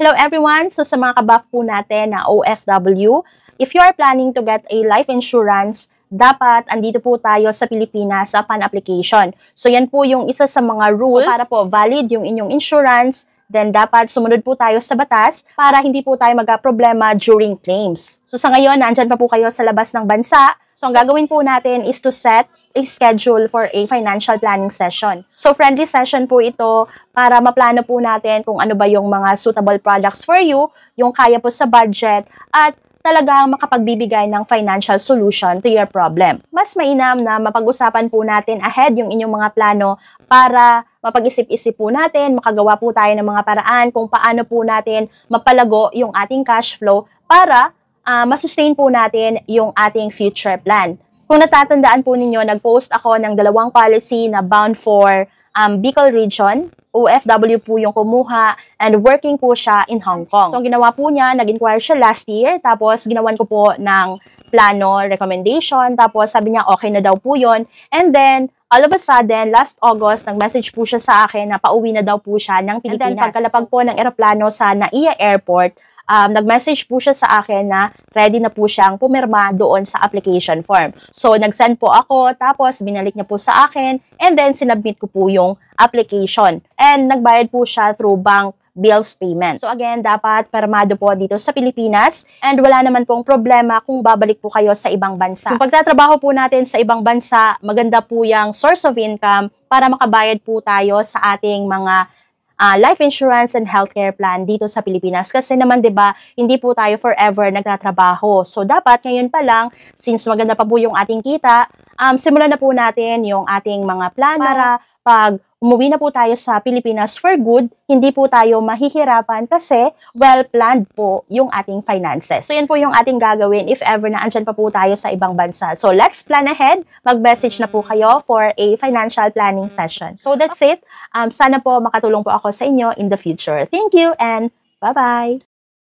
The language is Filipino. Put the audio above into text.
Hello everyone! So sa mga kabaf po natin na OFW, if you are planning to get a life insurance, dapat andito po tayo sa Pilipinas sa pan-application. So yan po yung isa sa mga rules so, para po valid yung inyong insurance. Then dapat sumunod po tayo sa batas para hindi po tayo magka-problema during claims. So sa ngayon, nandyan pa po kayo sa labas ng bansa. So ang gagawin po natin is to set a schedule for a financial planning session. So, friendly session po ito para maplano po natin kung ano ba yung mga suitable products for you, yung kaya po sa budget, at talagang makapagbibigay ng financial solution to your problem. Mas mainam na mapag-usapan po natin ahead yung inyong mga plano para mapag-isip-isip po natin, makagawa po tayo ng mga paraan kung paano po natin mapalago yung ating cash flow para uh, masustain po natin yung ating future plan. Kung natatandaan po ninyo, nag-post ako ng dalawang policy na bound for um, Bicol Region. OFW po yung kumuha and working po siya in Hong Kong. So, ginawa po niya, nag-inquire siya last year. Tapos, ginawan ko po ng plano, recommendation. Tapos, sabi niya, okay na daw po yon And then, all of a sudden, last August, nag-message po siya sa akin na pauwi na daw po siya ng Pilipinas. And then, pagkalapag po ng eroplano sa NAIA Airport, um, nag-message po siya sa akin na ready na po siyang pumirma doon sa application form. So, nag-send po ako, tapos binalik niya po sa akin, and then sinubmit ko po yung application. And nagbayad po siya through bank bills payment. So again, dapat permado po dito sa Pilipinas and wala naman pong problema kung babalik po kayo sa ibang bansa. Kung pagtatrabaho po natin sa ibang bansa, maganda po yung source of income para makabayad po tayo sa ating mga uh, life insurance and healthcare plan dito sa Pilipinas. Kasi naman 'di ba, hindi po tayo forever nagtatrabaho. So dapat ngayon pa lang since maganda pa po yung ating kita, um simulan na po natin yung ating mga plan para pag umuwi na po tayo sa Pilipinas for good, hindi po tayo mahihirapan kasi well-planned po yung ating finances. So, yan po yung ating gagawin if ever na andyan pa po tayo sa ibang bansa. So, let's plan ahead. Mag-message na po kayo for a financial planning session. So, that's it. Um, sana po makatulong po ako sa inyo in the future. Thank you and bye-bye!